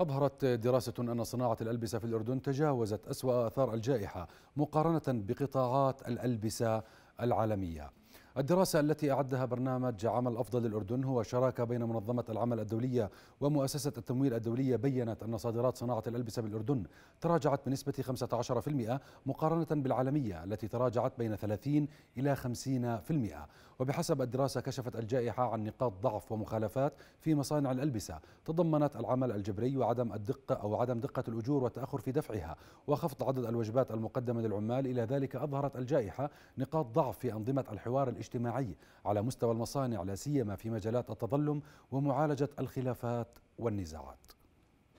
أظهرت دراسة أن صناعة الألبسة في الأردن تجاوزت أسوأ آثار الجائحة مقارنة بقطاعات الألبسة العالمية الدراسة التي أعدها برنامج عمل أفضل للأردن هو شراكة بين منظمة العمل الدولية ومؤسسة التمويل الدولية بيّنت أن صادرات صناعة الألبسة بالأردن تراجعت بنسبة 15% مقارنة بالعالمية التي تراجعت بين 30 إلى 50% وبحسب الدراسة كشفت الجائحة عن نقاط ضعف ومخالفات في مصانع الألبسة تضمنت العمل الجبري وعدم الدقة أو عدم دقة الأجور والتأخر في دفعها وخفض عدد الوجبات المقدمة للعمال إلى ذلك أظهرت الجائحة نقاط ضعف في أنظمة الحوار الاجتماعي على مستوى المصانع لا سيما في مجالات التظلم ومعالجة الخلافات والنزاعات